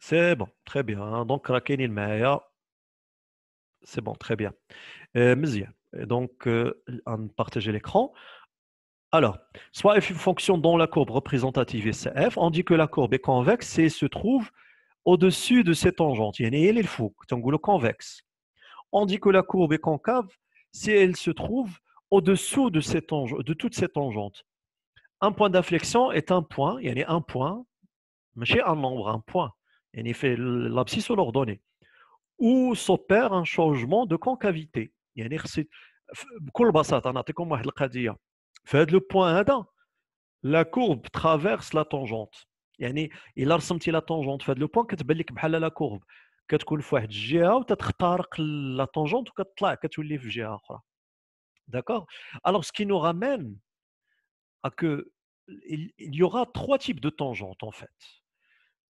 C'est bon, très bien. Donc, راكينين C'est bon, très bien. Euh, euh Donc, on euh, l'écran. Alors, soit f une fonction dont la courbe représentative est CF, on dit que la courbe est convexe et se trouve au-dessus de cette tangente. Il y a le fou, angle convexe. On dit que la courbe est concave si elle se trouve au-dessous de, de toute cette tangente. Un point d'inflexion est un point, il y a un point, mais un nombre, un point et Il fait l'abscisse sur l'ordonnée. Ou s'opère un changement de concavité. يعني خصي بكل بساطه نعطيكم واحد القضيه في هذا لو بوين هذا لا كورب ترافيرس لا طونجونت يعني الا رسمتي لا طونجونت في هذا لو بوين كتبان لك بحال لا كورب كتكون في واحد الجهه وتتخترق لا طونجونت وكتطلع كتولي في جهه اخرى داكور الوغ سكي نو رامين ا كو il y aura trois types de tangentes en fait.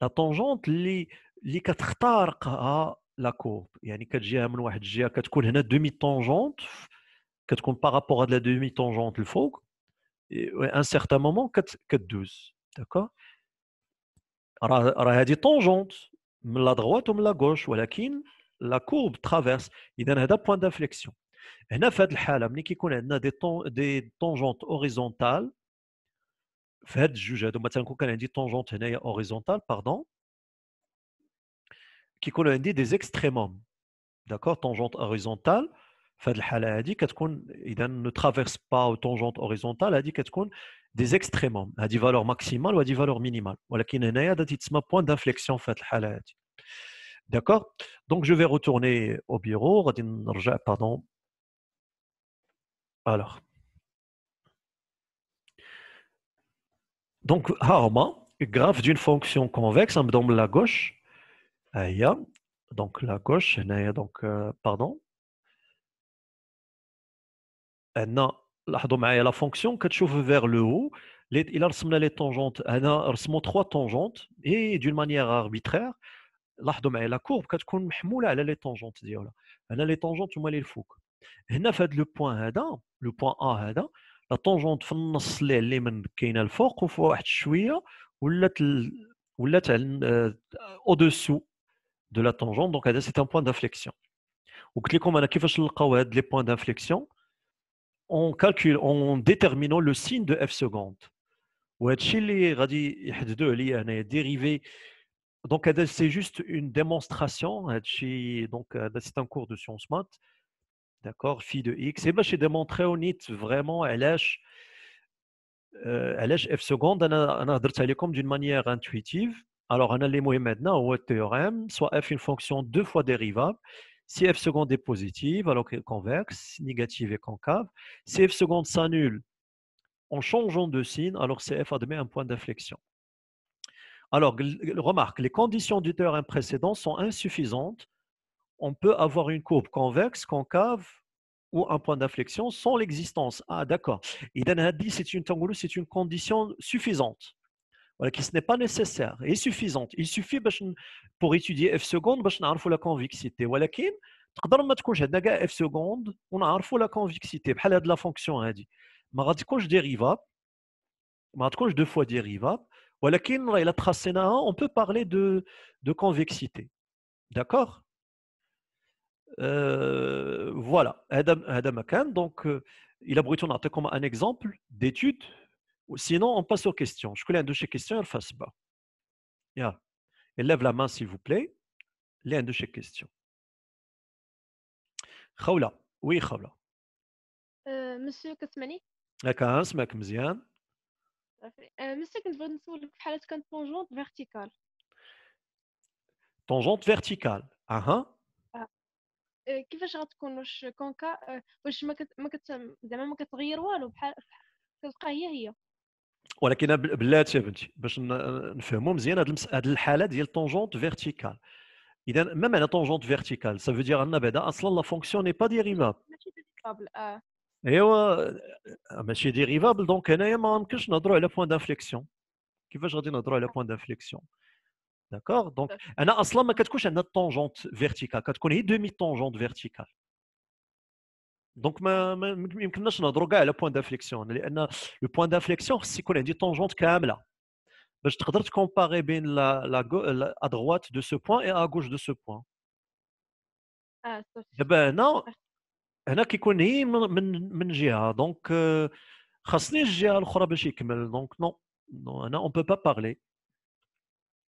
La tangente qui quatre la courbe. Il y a une Demi tangente, par rapport à la demi tangente, il faut. Et un certain moment, d'accord. la droite ou la gauche, la courbe traverse. Il y un point d'inflexion. Il y a des tangentes horizontales fait juger de matin qu'on a dit tangente horizontale, pardon, qui qu'on a dit des extrémums, d'accord, tangente horizontale, fait le halal a dit qu'on ne traverse pas aux tangente horizontale a dit qu'on des extrémums, a dit valeur maximale ou a dit valeur minimale, voilà qui n'est pas point d'inflexion, fait le halal a dit, d'accord, donc je vais retourner au bureau, pardon, alors. Donc, rarement, graphe d'une fonction convexe, on me donne la gauche. Donc, la gauche, euh, donc, euh, pardon. Euh, non, la fonction que tu veux vers le haut, il a les tangentes. On euh, a trois tangentes et d'une manière arbitraire, la courbe كتكون elle على les tangentes ديالها. a les tangentes هما اللي الفوق. هنا في هذا le point a le point A la tangente, fin le, l'élément qui est né le haut, et une pointe chouia, ou la, ou la, de la tangente. Donc, c'est un point d'inflexion. Ou comme on a vu sur le cours, les points d'inflexion, on calcule, on détermine le signe de f seconde. Ou est-ce qu'il est radier de deux li années dérivé. Donc, c'est juste une démonstration. Donc, c'est un cours de sciences maths. D'accord Phi de x. Et eh bien, j'ai démontré au NIT vraiment, elle euh, علاش f seconde, انا انا comme d'une manière intuitive. Alors, on a les moyens maintenant, au théorème, soit f une fonction deux fois dérivable. Si f seconde est positive, alors qu'elle est convexe, négative et concave. Si f seconde s'annule en changeant de signe, alors c'est f admet un point d'inflexion. Alors, remarque, les conditions du théorème précédent sont insuffisantes on peut avoir une courbe convexe, concave ou un point d'inflexion sans l'existence. Ah, d'accord. Idan dit c'est une tangoulou, c'est une condition suffisante. Voilà, qui ce n'est pas nécessaire et suffisante. Il suffit bah, pour étudier f seconde, pour bah, savoir la convexité. Voilà, تقدر ما تكونش عندنا كاع اف سكوند ونعرفوا لا كونفيكسيتي بحال هاد لا فونكسيون هادي ما غاتكونش ديريفاب ما غاتكونش دو فوا ديريفاب ولكن الا تخصيناها اون بو بارلي دو دو كونفيكسيتي داكور euh, voilà, Adam voilà, donc euh, il a brûlé comme un exemple d'étude. Sinon, on passe aux questions. Je connais un de ces questions, elle fasse bas. Yeah. élève lève la main, s'il vous plaît. L'un de ces questions. Khawla. Oui, Khawla. Euh, Monsieur Kasmani. D'accord, c'est bien. Monsieur, Kasmani, vous avez une tangente verticale. Tangente verticale. Ah hein. كيفاش غتكون واش كونكا واش ما كت ما كت زعما ما كتغير والو بحال كتبقى هي هي ولكن بلاتي بنتي باش نفهموا مزيان هذه الحاله ديال طونجونت فيرتيكال اذا ما معنى طونجونت فيرتيكال سافو دير ان بعدا اصلا لا فونكسيون ني با ديريفابل ماشي ديريفابل اه ايوا آه، ماشي ديريفابل دونك هنايا ما يمكنش نهضروا على بوان دانفليكسيون كيفاش غادي نهضروا على بوان دانفليكسيون D'accord Donc, en aslam, ma katkouch, a une tangente verticale. Katkouch, elle une demi-tangente verticale. Donc, ma a droga, elle a un point d'inflexion. Le point d'inflexion, c'est qu'on a une tangente est là. Bah, je te comparer bien la, à droite de ce point et à gauche de ce point. Ah, eh bien, non, on a qui connaît mon GA. Donc, euh, ah, ben, donc, non, non, on ne peut pas parler.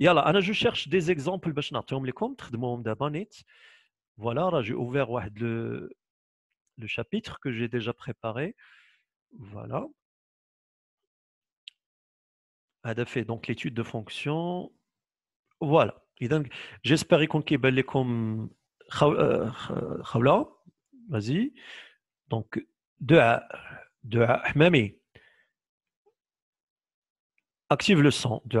Yala, ana, je cherche des exemples pour vous montrer comment je vais vous Voilà, j'ai ouvert le, le chapitre que j'ai déjà préparé. Voilà. Elle a fait l'étude de fonction. Voilà. Et donc J'espère qu'on vous montrer comment. Vas-y. Donc, deux à. Deux Active le son. Deux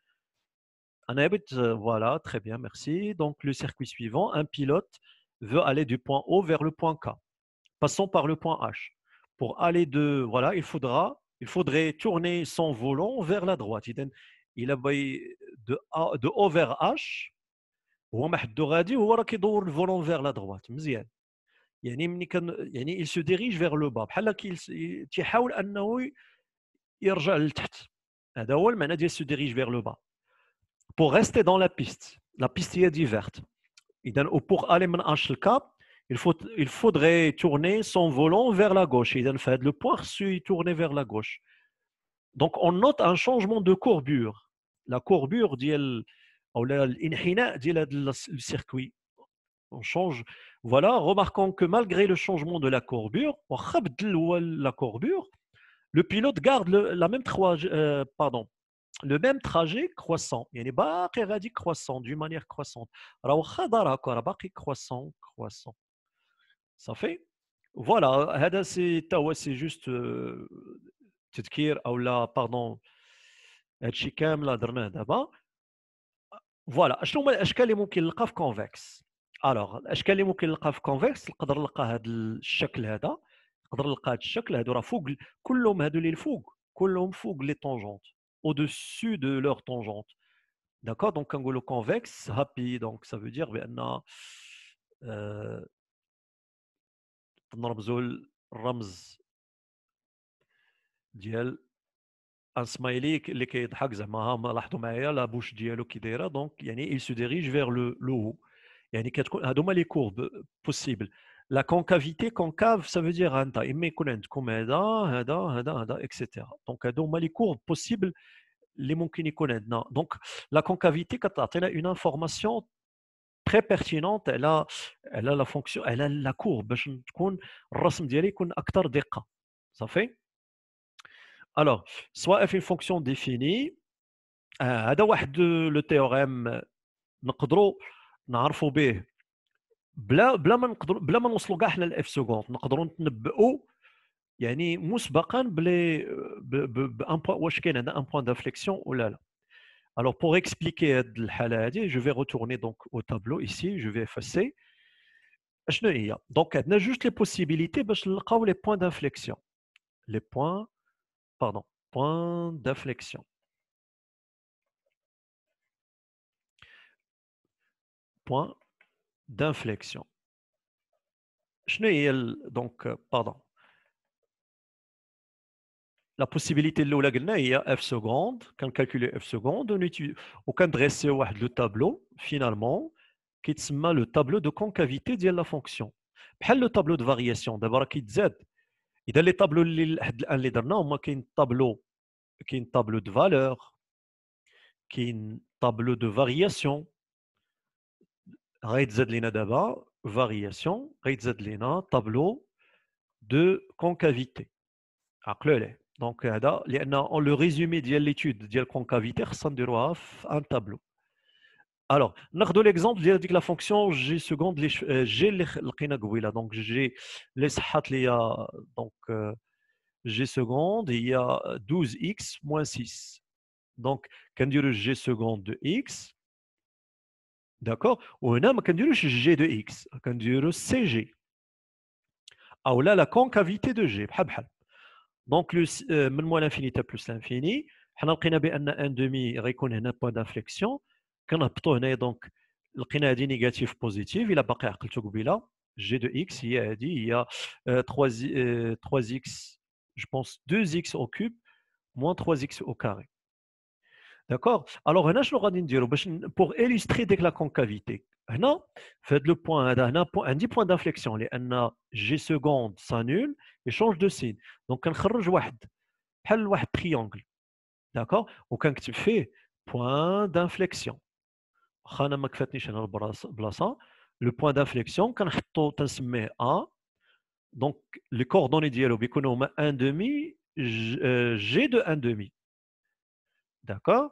Euh, voilà, très bien, merci. Donc le circuit suivant, un pilote veut aller du point O vers le point K. Passons par le point H. Pour aller de voilà, il faudra il faudrait tourner son volant vers la droite. Il a de, de O vers H. هو غادي راه كيدور الفولون فيغ il se dirige vers le bas بحال se dirige vers le bas pour rester dans la piste, la piste est diverte pour aller من il, faut, faudrait tourner son volant vers la gauche. Et le point suit tourner vers la gauche. Donc on note un changement de courbure. La courbure dit-elle, ou l'inhina le circuit. On change. Voilà, remarquons que malgré le changement de la courbure, le pilote garde la même trois, euh, pardon, le même trajet croissant. يعني باقي غادي croissant d'une manière croissante. راه واخا دار هكا راه باقي croissant croissant. صافي voilà Voilà, سي c'est هو سي جوست تذكير او لا هادشي كامل درناه دابا voilà شنو هما الاشكال اللي ممكن في الوغ الاشكال اللي ممكن في نقدر نلقى هذا الشكل هذا نقدر نلقى هذا الشكل هادو راه فوق كلهم هادو au-dessus de leur tangente. D'accord Donc, angle convexe, happy, donc ça veut dire, ben, non, euh, Rams Diel, un smiley, les Kedhags, Maham, Lahdomaya, la bouche qui Kidera, donc il se dirige vers le, haut. Il y a des courbes possibles la concavité concave ça veut dire enta et me comme ça هذا هذا هذا هذا et cetera donc hado euh, les courbes possible les mumkin ykon عندنا donc la concavité kat atayna une information très pertinente elle a la fonction elle a la courbe bach tkon rasm dyali ykon aktar diqa safi alors soit une fonction définie euh, hada wahed euh, le théorème nqadro n3arfo un point d'inflexion alors pour expliquer cette je vais retourner donc au tableau ici je vais effacer donc on a juste les possibilités باش les points d'inflexion les points pardon points d'inflexion point d'inflexion. Donc, euh, pardon. La possibilité de l'eau il y f seconde. Quand calculer f seconde, on, étudie, on dresser le tableau, finalement, qui est le tableau de concavité de la fonction. Le tableau de variation, d'abord, qui z. Et dans les tableaux, il y a un tableau qui un tableau de valeur, qui est un tableau de variation, variation, tableau de concavité. Donc, euh, on le résume de l'étude de la concavité, on un tableau. Alors, on avons l'exemple de la fonction g seconde, j'ai l'échec euh, là Donc, j'ai les là donc euh, g seconde, il y a 12x moins 6. Donc, quand on le g seconde de x d'accord On a un G de X, un CG. Ah, ou là, la concavité de G. Donc, le euh, moins l'infini, plus l'infini. On a un demi, on a un point d'inflexion. On a un donc, on négatif, positif. Il a pas qu'à le G de X, il a dit, il y a 3X, euh, euh, je pense, 2X au cube, moins 3X au carré. D'accord Alors, pour illustrer dès la concavité, faites le point, un point d'inflexion, G seconde s'annule et change de signe. Donc, on un triangle. D'accord Ou quand tu fais point d'inflexion. Le point d'inflexion, quand tu mets A, donc les coordonnées dialogues, on a 1,5, G de 1,5. D'accord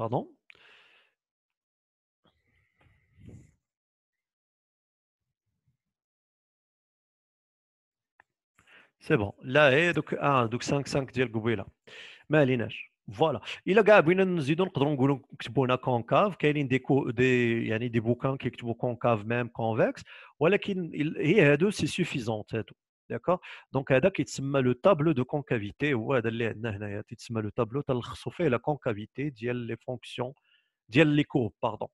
Pardon C'est bon. Là, donc 1, donc 5, 5, dial goubouilla. la elle voilà. Il a gagné une zidon qu'on a concave, qu'il y a des, des, des bouquins qui sont concaves, même convexes. Voilà qu'il est a deux, c'est suffisant. C'est tout. D'accord Donc, هذا كيتسمى لو طابلو دو كونكافيتي هو هذا اللي عندنا هنايا تيتسمى لو طابلو تلخصوا فيه لا كونكافيتي ديال لي فونكسيون ديال لي كوب باردون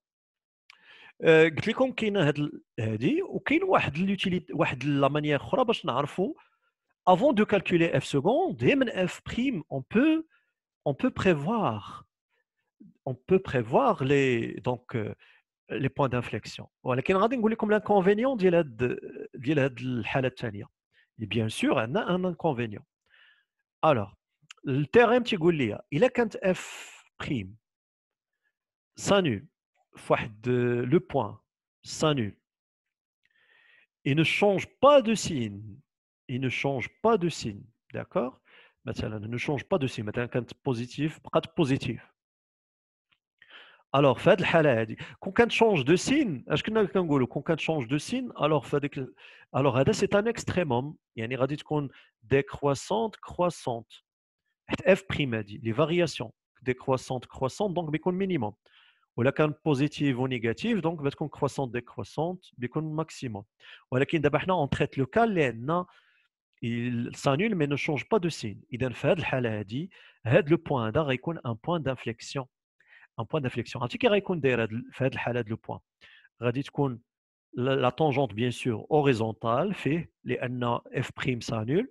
قلت لكم كاينه هاد هادي وكاين واحد لوتيليت واحد لا مانيير اخرى باش نعرفوا avant de calculer f second et même f prime on peut on peut prévoir on peut prévoir les donc les points d'inflexion ولكن غادي نقول لكم l'inconvénient ديال هاد ديال هاد الحاله الثانيه et bien sûr, elle un inconvénient. Alors, le théorème Tigolia, il a quand f' prime. de le point nu. Il ne change pas de signe. Il ne change pas de signe. D'accord il ne change pas de signe. Maintenant, quand positif, positif. Alors, fait le halal, quand on change de signe, est-ce que nous avons dit, change de signe, alors, alors c'est un extrémum, il y a une radiation décroissante, croissante. F prime, a les variations décroissantes, croissante. donc, mais qu'on minimum. Ou là, quand positive ou négative, donc, mais qu'on croissante, décroissante, mais qu'on maximum. Ou là, quand on traite le cas, il s'annule, mais ne change pas de signe. Il y a fait le halal, dit, le point d'arrêt, un point d'inflexion un point d'inflexion. Un tiki fait le le point. La tangente, bien sûr, horizontale, fait les n f prime s'annule.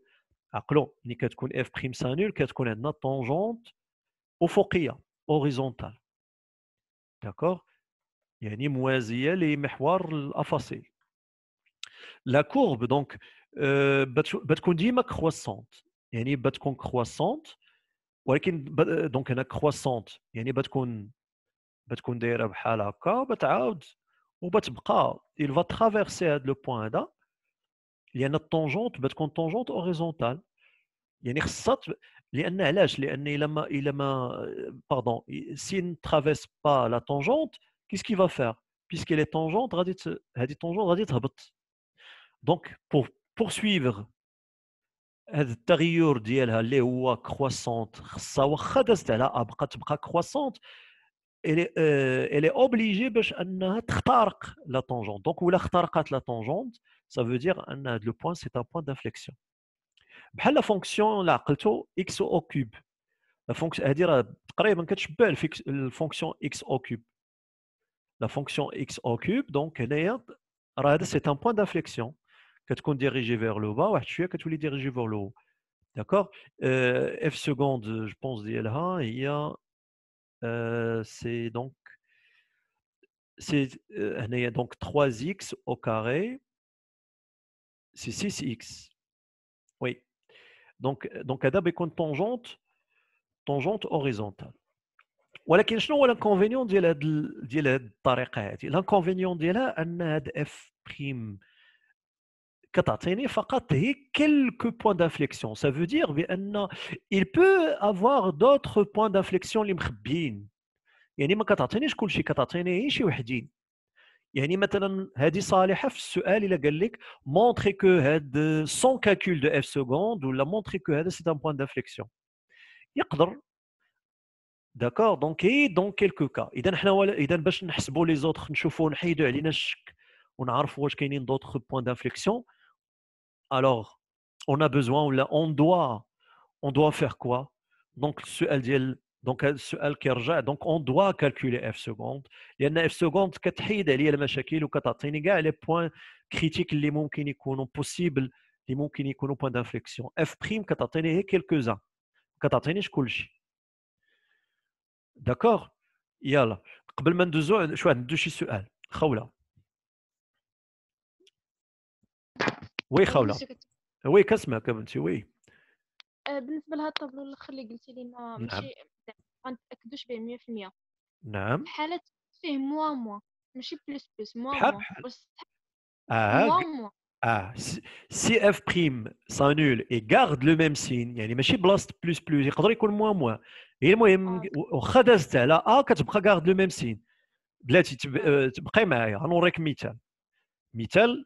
Alors, ah, ni qu'est-ce f prime s'annule, qu'est-ce qu'on a tangente au fourquia, horizontale. D'accord et y a ni les mehwar affacés. La courbe, donc, va euh, être croissante. et y a croissante. ولكن دونك هنا كرواسونت يعني بتكون بتكون دايره بحال هكا وبتعاود وبتبقى il va traverser هذا لو بوين هذا لان الطونجونت بتكون طونجونت اوريزونتال يعني خصها لان علاش لان الا ما الا ما باردون سي نترافيس با لا طونجونت كيس كي فا فير بيسكي لي طونجونت غادي هذه طونجونت غادي تهبط دونك بور poursuivre هذا التغير ديالها اللي هو كروسونت خصها واخا دازت على ابقى تبقى كروسونت الي الي اوبليجي باش انها تخترق لا طونجونت دونك ولا اخترقت لا طونجونت سا فو دير ان هاد لو بوان سي ان بوان دانفليكسيون بحال لا فونكسيون اللي عقلتو اكس او كوب لا فونكسيون هذه راه تقريبا كتشبه الفونكسيون اكس او كوب لا فونكسيون اكس او كوب دونك هنايا راه هذا سي ان بوان دانفليكسيون que tu dirigé vers le bas, tu que tu les dirigé vers le haut. D'accord euh, F seconde, je pense, il y euh, c'est donc, euh, donc 3x au carré, c'est 6x. Oui. Donc, donc Adab est tangente, tangente horizontale. Voilà qui est l'inconvénient de la de la L'inconvénient de la, que F prime. كتعطيني فقط هي quelques بوان دانفليكسيون ça veut دير بان il peut avoir d'autres points d'inflexion اللي مخبيين يعني ما كتعطينيش كلشي كتعطيني غير شي وحدين يعني مثلا هذه صالحه في السؤال الا قال لك مونتري كو هاد 100 كالكول دو اف سكوند ولا مونتري كو هذا سي ان بوين دافليكسيون يقدر داكور دونك اي دون كيلكو كا اذا حنا اذا باش نحسبوا لي زوتر نشوفوا نحيدوا علينا الشك ونعرفوا واش كاينين دوطخ بوان دانفليكسيون alors on a besoin on doit on doit faire quoi donc ce diel, donc ce L donc on doit calculer f seconde Les f secondes f seconde qui t'aide les problèmes ou qui les points critiques li moments qui possible, possibles les moments qui sont points d'inflexion f prime qui t'aide quelques uns qui t'aide je d'accord il y a là avant de nous je vais وي خوله وي كنسمعك بنتي وي آه، بالنسبه لهذا الطابلو الاخر اللي قلتي لينا نعم. ماشي ما نتاكدوش به 100% نعم حالة فيه موا موا ماشي بلس بلس موا آه، موا اه موا اه سي اف بريم سانول اي غارد لو ميم سين يعني ماشي بلاست بلس بلس يقدر يكون موا موا هي المهم آه. واخا دازت على ا كتبقى غارد لو ميم سين بلاتي نعم. تبقي معايا غنوريك مثال مثال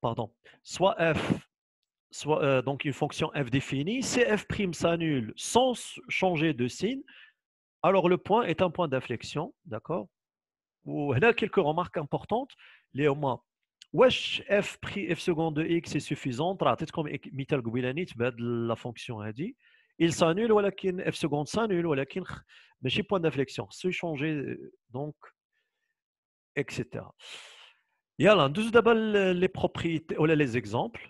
pardon, soit f, soit, euh, donc une fonction f définie, si f' s'annule sans changer de signe, alors le point est un point d'inflexion, d'accord Ou a quelques remarques importantes, les moins. Wesh f prix f seconde de x est suffisante être comme قبيلاني bah, de la fonction hein, dit. il s'annule ou f seconde s'annule mais j'ai point d'inflexion se changer euh, donc etc. Yalla, nous d'abord les propriétés, ou les exemples.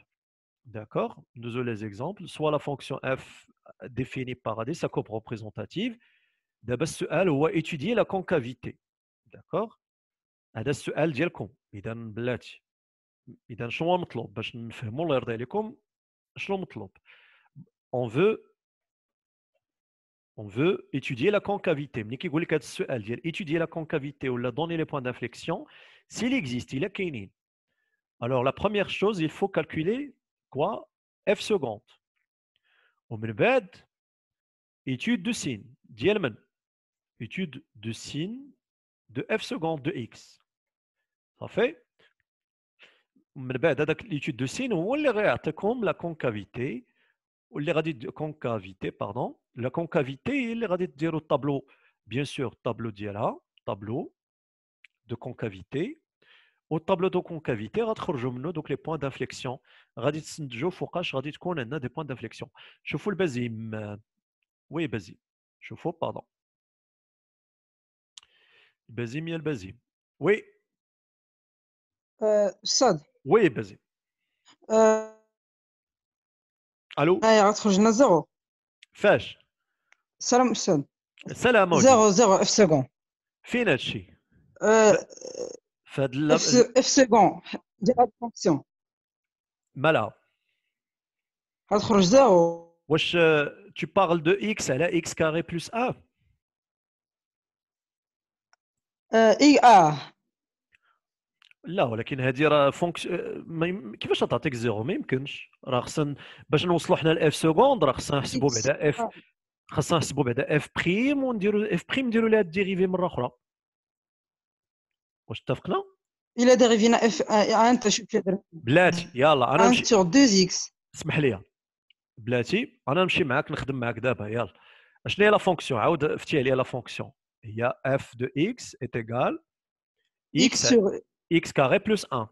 D'accord Nous avons les exemples. Soit la fonction f euh, définie par AD, sa courbe représentative. D'abord, ce L, on étudier la concavité. D'accord هذا السؤال ديالكم اذا بلاتي اذا شنو مطلوب باش نفهموا الله يرضي عليكم مطلوب on veut on veut étudier la concavité on veut ديال étudier la concavité veut donner les points d'inflexion s'il existe, il est Kainin. Alors la première chose, il faut calculer quoi F seconde. faire étude de signe, dielmen, étude de signe de F seconde de X. Ça fait l'étude de signe, on comme la concavité, de concavité, pardon, la concavité, il est dire au tableau, bien sûr, tableau d'ILA, tableau, de concavité. Au tableau de concavité, donc les points d'inflexion. On a des points d'inflexion. Je fous le basim. Oui, basim. Je fous, pardon. Basim, il y le basim. Oui. Euh, oui, basim. Euh... Allô Il zéro. Fèche. Salam, Salam, Zéro Zéro, zéro, F second. Finachi. فهاد اف سكون ديال هاد الفونكسيون مالها غتخرج زيرو واش tu parles de x على x كاري plus 1 اي اه لا ولكن هذه راه فونكسيون كيفاش تعطيك زيرو ما يمكنش راه خصنا باش نوصلوا حنا لاف سكوند راه خصنا نحسبوا بعدا اف خصنا نحسبوا بعدا اف بريم ونديروا اف بريم نديروا لها الديريفي مره اخرى واش اتفقنا الا داغي فينا اف انت شوف بلاتي يلا انا نمشي سور 2 اكس اسمح لي بلاتي انا نمشي معاك نخدم معاك دابا يلا شنو هي لا فونكسيون عاود فتي عليا لا فونكسيون هي اف دو اكس ايت ايغال اكس سور اكس كاري بلس 1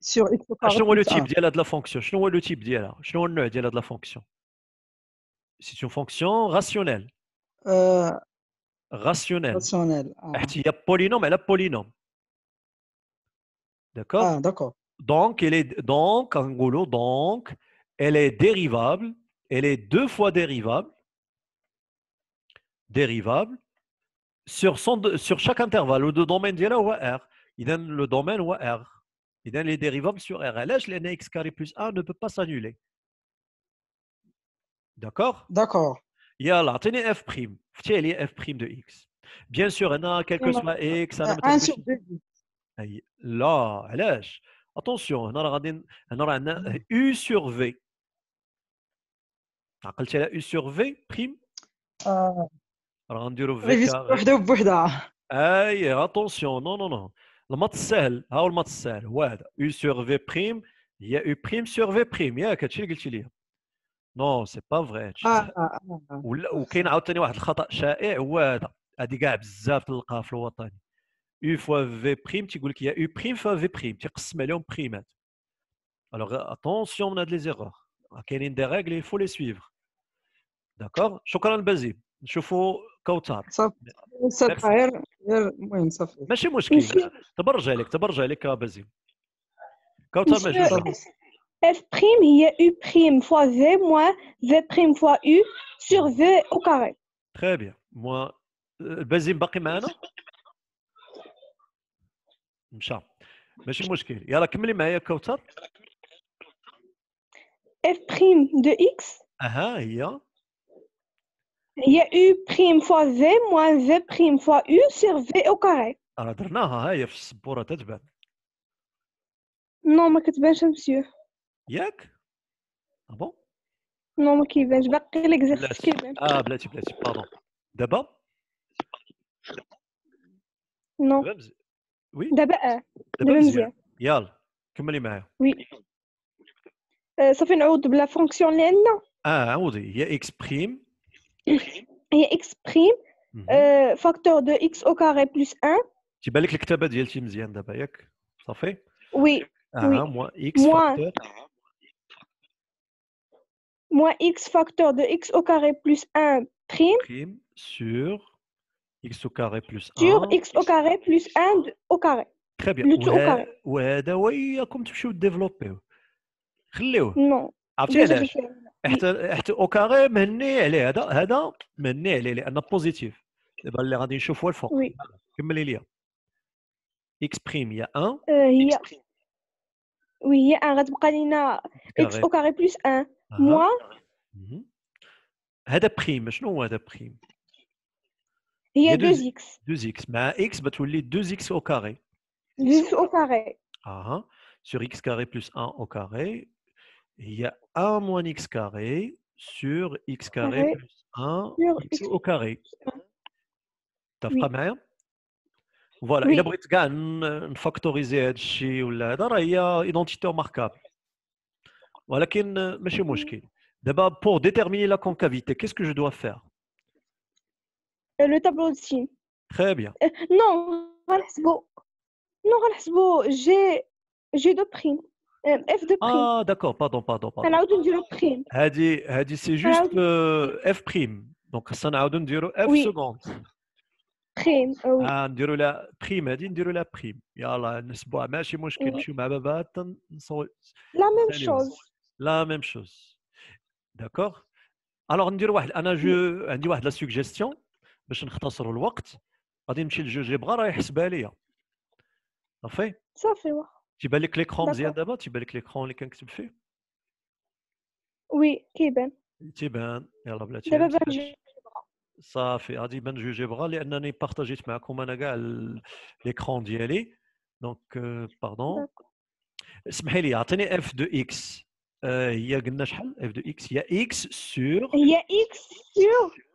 سور اكس كاري شنو هو لو تيب ديال هاد لا فونكسيون شنو هو لو تيب ديالها شنو هو النوع ديال هاد لا فونكسيون سي اون فونكسيون راسيونيل راسيونيل راسيونيل حيت هي بولينوم على بولينوم D'accord ah, d'accord. Donc, elle est, donc, donc, elle est dérivable. Elle est deux fois dérivable. Dérivable. Sur, sur chaque intervalle, le domaine de R. Il donne le domaine ou R. Il donne les dérivables sur R. L'âge, les x carré plus 1 ne peut pas s'annuler. D'accord D'accord. Il y a là, tenez f'. prime f' de x. Bien sûr, n a quelque chose x. sur اي لا علاش اتونسيون هنا راه غادي هنا راه عندنا يو سور في عقلتي على يو سور في بريم راه غنديرو في وحده بوحده اي اتونسيون نو نو نو المات الساهل ها هو المات الساهل هو هذا يو سور في بريم هي يو بريم سور في بريم ياك هادشي اللي قلتي لي نو سي با فغي وكاين عاوتاني واحد الخطا شائع هو هذا هادي كاع بزاف تلقاها في الوطني U fois V prime, qu'il y a U prime fois V prime, عليهم بريمات. Alors attention, on a des erreurs. كاينين des règles, il faut les suivre. D'accord شكرا en كوثر. صافي المهم صافي. ماشي مشكل. تبرجع لك تبرجع لك كوثر F prime, il y a U prime fois V moins V prime fois U sur V au carré. Très bien. Moi, باقي euh, معنا؟ مشى ماشي مشكل يلا كملي معايا كوثر اف بريم دو اكس اها هي هي او بريم فوا في موان في بريم فوا او سير في او كاري راه درناها ها هي في السبوره تتبان نو ما كتبانش مسيو ياك بون ah نو ما كيبانش باقي ليكزيرسيس كيبان اه بلاتي بلاتي بارون دابا نو Oui. D'abord. Comment euh, Oui. Euh, ça fait une autre. La fonction non? Ah, oui. Il exprime. Il exprime. Mhm. Euh, facteur de x au carré plus Tu as bien l'écriture ben, de hein, d'abord, ça fait. Oui. Ah, moins x. x facteur de x au carré plus un prime sur x au carré plus 1 sur x au carré plus 1 au carré très bien le tout au carré Oui, تمشيو نو حتى حتى او مهني عليه هذا هذا مهني عليه لان بوزيتيف دابا اللي غادي الفوق كملي ليا اكس بريم هي 1 هي وي هي 1 غتبقى لينا اكس او كاري 1 موا هذا بريم شنو هو هذا بريم il y a 2 x 2 x مع اكس بتولي 2 x au carré 2 x au carré. Ah, sur x carré plus 1 au carré, il y a 1 moins x carré sur x carré, plus 1 au carré. T'as oui. pas Voilà, Il il a une un factorisé chi ou là, il y a identité remarquable. Voilà, mais c'est D'abord, pour déterminer la concavité, qu'est-ce que je dois faire euh, le tableau de signes. Très bien. Euh, non, non, j'ai j'ai de prime. Euh, F de prime. Ah, d'accord, pardon, pardon. pardon. Ça n'a pas prime. Elle dit, c'est juste F prime. Donc, ça n'a pas F seconde. Prime, oui. Ah, dire la prime, elle dit, dire la prime. Yallah, nest pas, mais je moi, je suis ma baba. La même chose. La même chose. D'accord. Alors, on dit, je, on dit, la suggestion. باش نختصروا الوقت غادي نمشي لجوج بغا راه يحسبها ليا صافي صافي واخا تيبان لك ليكخون مزيان دابا تيبان لك ليكخون اللي كنكتب فيه وي كيبان تيبان بلا تيبان دابا صافي غادي يبان جوج بغا لانني بارطاجيت معكم انا كاع ليكخون ديالي دونك باردون euh, اسمحي لي عطيني اف دو اكس آه، هي قلنا شحال اف دو اكس هي اكس سور هي اكس سور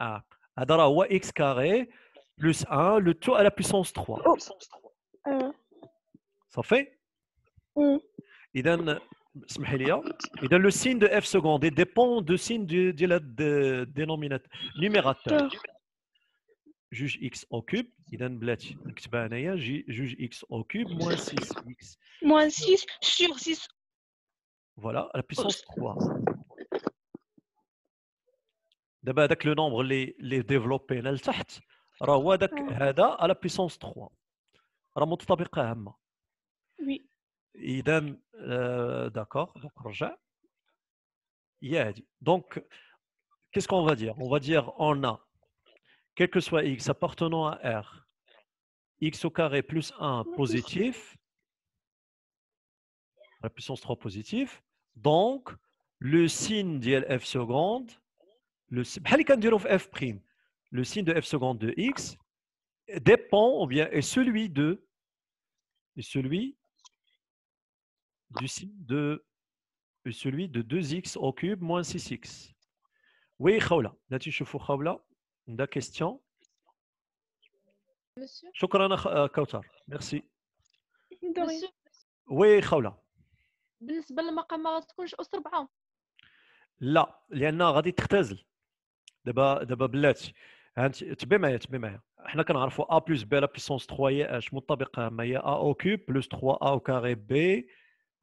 1. ou x carré plus 1, le tout à la puissance 3. Ah. Ça fait Il donne le signe de f seconde et dépend du signe du dénominateur, numérateur. Juge x au cube, il donne blatch. Juge x au cube moins 6x. Moins 6 sur 6. Voilà, à la puissance 3. دابا هذاك لو نومبر اللي اللي on va راه هو هذاك à la puissance 3 راه متطابقه هامه وي à D'accord. Donc, رجع يا هادي donc qu'est-ce qu'on va dire On va dire on a, quel que soit x appartenant à R, x au carré plus 1 positif, la puissance 3 positif, donc le signe d'ILF seconde le f prime, le signe de f seconde de x dépend ou bien est celui de est celui du signe de est celui de 2x au cube moins 6x. Oui, Khawla. Là, tu chauffes Khawla. la question. Monsieur. شكرا euh, Kautar. Merci. Monsieur. Oui, Khawla. بالنسبه للمقام ما غتكونش اس 4 لا لان غادي تختزل دابا دابا بلاتي هانت تبي معايا تبي معايا حنا كنعرفوا ا بلس بي لا بيسونس 3 هي اش مطابقه ما هي ا او كوب بلس 3 ا او كاري بي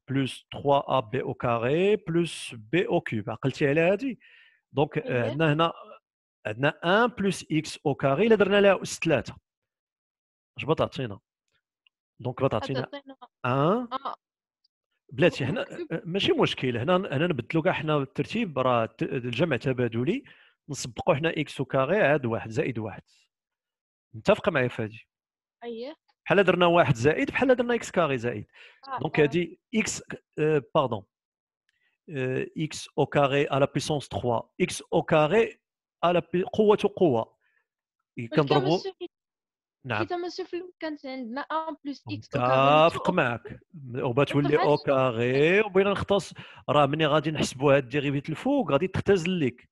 بلس 3 ا بي او كاري بلس بي او كوب عقلتي على هادي دونك آه، إيه. عندنا هنا عندنا 1 بلس اكس او كاري الا درنا لها اس 3 اش بتعطينا دونك بتعطينا 1 آه. بلاتي هنا ماشي مشكل هنا هنا نبدلو كاع حنا الترتيب راه الجمع تبادلي نسبقوا حنا اكس كاري عاد واحد زائد واحد متفق معايا فادي اييه بحال درنا واحد زائد بحال درنا اكس كاري زائد آه دونك آه. هادي اكس باردون آه، آه، اكس او كاري على بيسونس 3 اكس او كاري على قوه قوه إيه، كنضربوا نعم حيت شوف كانت عندنا ان بلس اكس متفق معك وبتولي او كاري وبغينا نختص راه ملي غادي نحسبوا هاد الديريفيت الفوق غادي تختزل لك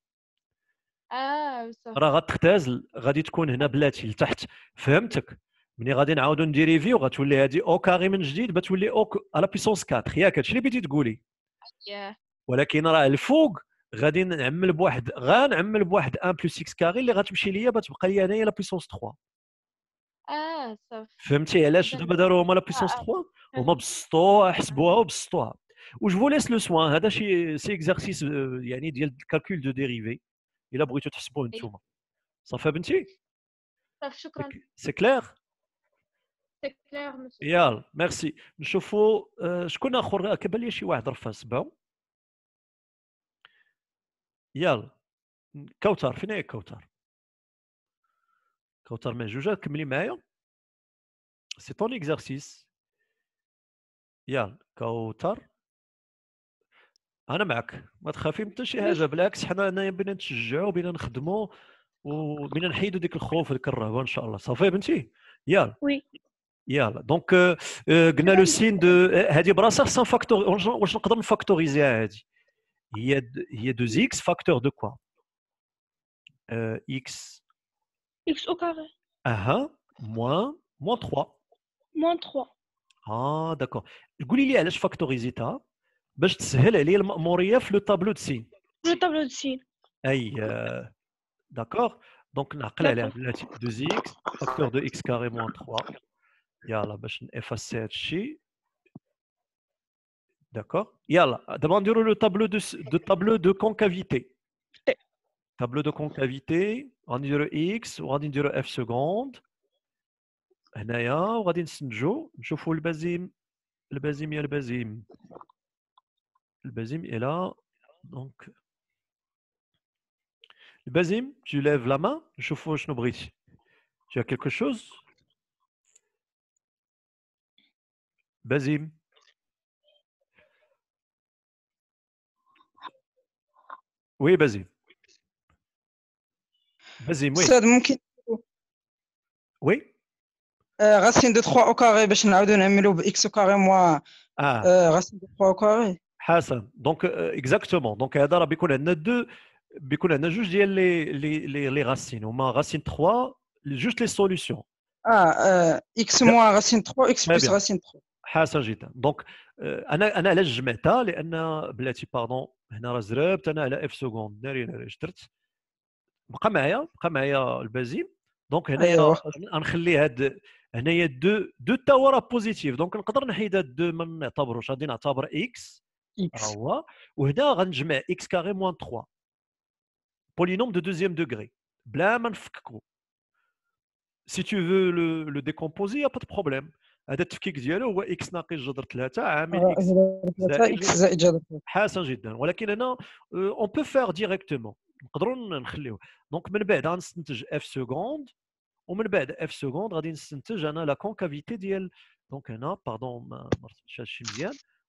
اه راه غتختازل غادي تكون هنا بلاتي لتحت فهمتك ملي غادي نعاودو ريفيو غتولي هادي او كاري من جديد بتولي او على بيسونس 4 ياك هادشي اللي بغيتي تقولي ولكن راه الفوق غادي نعمل بواحد غنعمل بواحد 1 بلس 6 كاري اللي غتمشي ليا بتبقى ليا انايا لا بيسونس 3 اه صافي فهمتي علاش دابا داروا هما لا بيسونس 3 آه، آه. هما بسطوها حسبوها وبسطوها وجو ليس لو سوان هذا شي سي اكزارسيس آه، يعني ديال الكالكول دو ديريفي الا بغيتو تحسبوه إيه. نتوما صافي بنتي صافي طيب، شكرا سي كلير سي كلير يلا ميرسي نشوفو آه، شكون اخر آه، كبان لي شي واحد رفع سبعو يلا كوثر فين هي كوثر كوثر مهجوجه كملي معايا سي طون اكزرسيس يلا كوثر انا معك ما تخافي من حتى شي حاجه بالعكس حنا هنايا بينا نتشجعوا بينا نخدموا وبينا نحيدوا ديك الخوف وديك الرهبه ان شاء الله صافي بنتي يلا وي يلا دونك euh, euh, قلنا لو سين دو هادي براسها سان فاكتور واش نقدر نفاكتوريزيها هادي هي هي دو اكس فاكتور دو كوا اكس اكس او كاري اها موان موان 3 موان 3 اه داكور قولي لي علاش فاكتوريزيتها le tableau de signes. le tableau de signes. d'accord donc on a de x facteur de x carré moins 3. il y a la d'accord il y a la le tableau de tableau de concavité tableau de concavité en niveau x au f seconde on a il on a au on cinquante jours jours le basim le basim et le basim le basim est là. Donc, le basim, tu lèves la main, chauffe chnobri Tu as quelque chose Basim. Oui, Basim. Basim, oui. Oui. Euh, racine de 3 au carré, باش x au carré moins ah. euh, racine de 3 au carré. حسن دونك اكزاكتومون دونك هذا راه بيكون عندنا دو بيكون عندنا جوج ديال لي لي لي غاسين هما غاسين 3 جوج لي سوليسيون اه اكس موان غاسين 3 اكس بلس غاسين 3 حسن جدا دونك انا انا علاش جمعتها لان بلاتي باردون هنا راه زربت انا على اف سكوند ناري ناري شدرت بقى معايا بقى معايا البازيم دونك هنا أيوة. هاد هنايا دو دو تاورا راه بوزيتيف دونك نقدر نحيد هاد دو ما نعتبروش غادي نعتبر اكس x là, وهنا غنجمع x carré moins 3 Polynôme de deuxième degré. Si tu veux le décomposer, il n'y a pas de problème. on هذا التفكيك ديالو هو اكس ناقص جذر 3 عامل اكس جذر جدا ولكن هنا نقدروا نخليوه دونك من بعد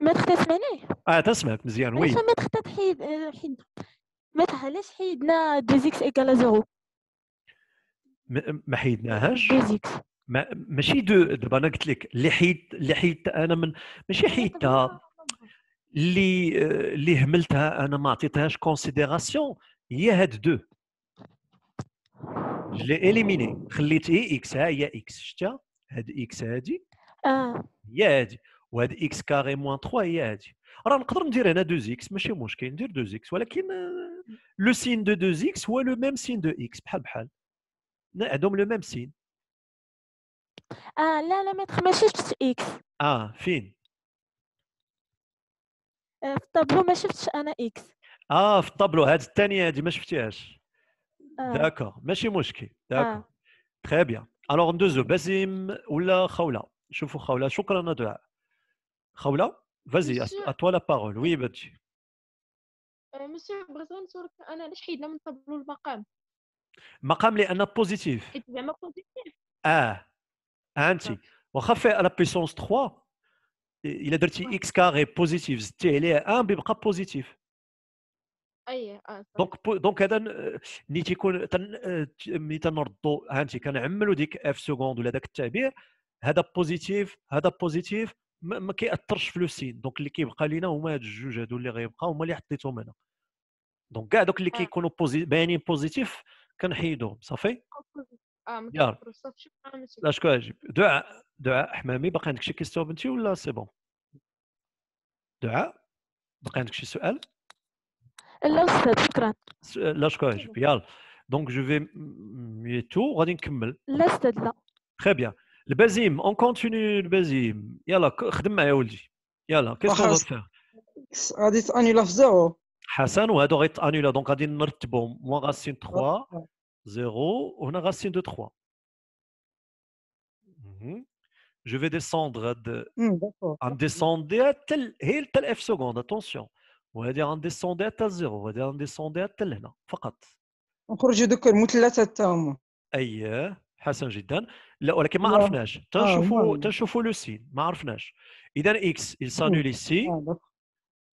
ما تسمعني اه تسمعك مزيان وي ما تخطط تحيد حيد ما علاش حيدنا 2 اكس ايكال زيرو ما حيدناهاش 2 اكس ما ماشي دو دابا انا قلت لك اللي حيد اللي حيدت انا من ماشي حيدتها اللي اللي هملتها انا ما عطيتهاش كونسيديراسيون هي هاد دو جلي اليميني خليت اي اكس ها هي اكس شتيها هاد اكس هادي اه هي هادي وهاد اكس كاري موان 3 هي هادي راه نقدر ندير هنا 2 اكس ماشي مشكل ندير 2 اكس ولكن آه، لو سين دو 2 اكس هو لو ميم سين دو اكس بحال بحال عندهم لو ميم سين اه لا لا ما شفتش اكس اه فين آه، في الطابلو ما شفتش انا اكس اه في الطابلو هاد الثانيه هادي ما شفتيهاش آه. داكور ماشي مشكل داكور آه. تري بيان الوغ ندوزو باسم ولا خوله شوفوا خوله شكرا دعاء خولة vas-y, à, à toi la parole. Oui, Badji. مسيو بغيت غير نسولك انا علاش حيدنا من طابلو المقام مقام لان بوزيتيف زعما بوزيتيف اه فهمتي واخا فيه لا بيسونس 3 الا درتي اكس كاري بوزيتيف زدتي عليه 1 بيبقى بوزيتيف اي اه دونك دونك هذا ملي تيكون ملي تنردو هانتي كنعملو ديك اف سكوند ولا داك التعبير هذا بوزيتيف هذا بوزيتيف ما, ما كياثرش في لو سين دونك اللي كيبقى لينا هما هاد الجوج هادو اللي غيبقاو هما اللي حطيتهم انا دونك كاع دوك اللي آه. كيكونوا بوزي... باينين بوزيتيف كنحيدوهم صافي اه لا شكون عجيب دعاء دعاء حمامي باقي عندك شي كيستيون بنتي ولا سي بون دعاء باقي عندك شي سؤال لا استاذ شكرا لا شكون عجيب يلا دونك جو في ميتو غادي نكمل لا استاذ لا تخي بيان البازيم اون كونتيني البازيم يلا خدم معايا ولدي يلا كيس كون فيغ غادي تانيلا في زيرو حسن وهادو غيتانيلا دونك غادي نرتبهم موان غاسين 3 زيرو وهنا غاسين 2 3 جو في descendre de, en descendant à tel, tel F seconde, attention. On va dire en descendant à tel 0, on va فقط. نخرجوا دوك المثلثات تاعهم. اييه حسن جدا لا ولكن ما عرفناش آه، تنشوفوا تنشوفوا لو سين ما عرفناش اذا اكس il s'annule ici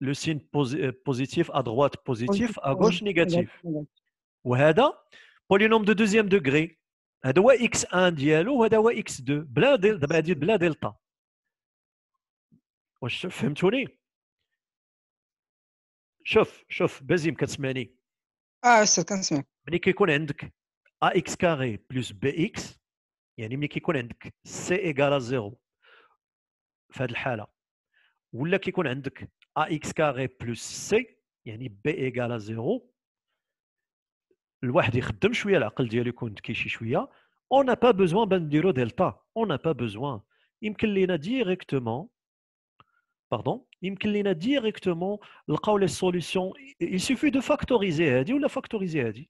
لو سين آه، بوزيتيف ا آه، droite بوزيتيف ا gauche نيجاتيف وهذا بولينوم دو دوزيام دوغري هذا هو اكس 1 ديالو وهذا هو اكس 2 بلا ديل دابا هذه بلا دلتا واش فهمتوني شوف شوف بازيم كتسمعني اه سير كنسمعك ملي كيكون عندك ax كاري بلس bx يعني ملي كيكون عندك سي ايكال زيرو في هذه الحاله ولا كيكون عندك ax كاري بلس سي يعني بي ايكال زيرو الواحد يخدم شويه العقل ديالو يكون ذكي شي شويه اون نا با بوزوان نديرو دلتا اون نا با بوزوان يمكن لينا ديريكتومون باردون يمكن لينا ديريكتومون نلقاو لي سوليسيون il دو فاكتوريزي هادي ولا فاكتوريزي هادي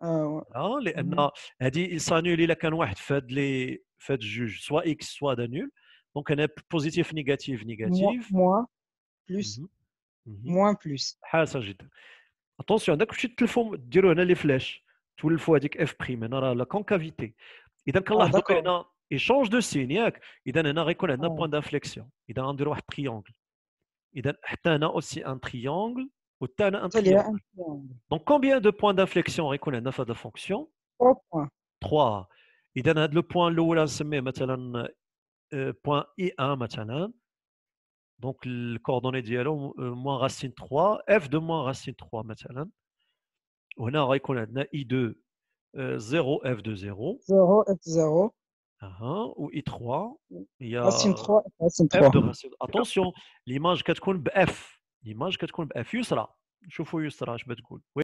Ah, ah, mmh il s'annule, il fait le juge, soit x, soit d'annule. Donc, il y a un positif, négatif, négatif. Mmh mmh moins, plus, moins, ah, plus. Attention, on a les flèches. Tout le fois, on a la concavité. Et donc, quand on a de signe hein, on a un point d'inflexion. On a un triangle. On a aussi un triangle. Donc, combien de points d'inflexion reconnaît fait de fonction 3 points. 3. Et le point euh, point I1, Donc, le coordonnée dialogue, euh, moins racine 3, f de moins racine 3, maintenant. On a reconnaît I2, 0, f de 0. 0, f de 0. Uh-huh. Ou I3, il y a. Racine 3, F de racine. Attention, l'image 4 f. ايماج كتكون بافيوسرا يسرى نشوفوا يسرى اش بتقول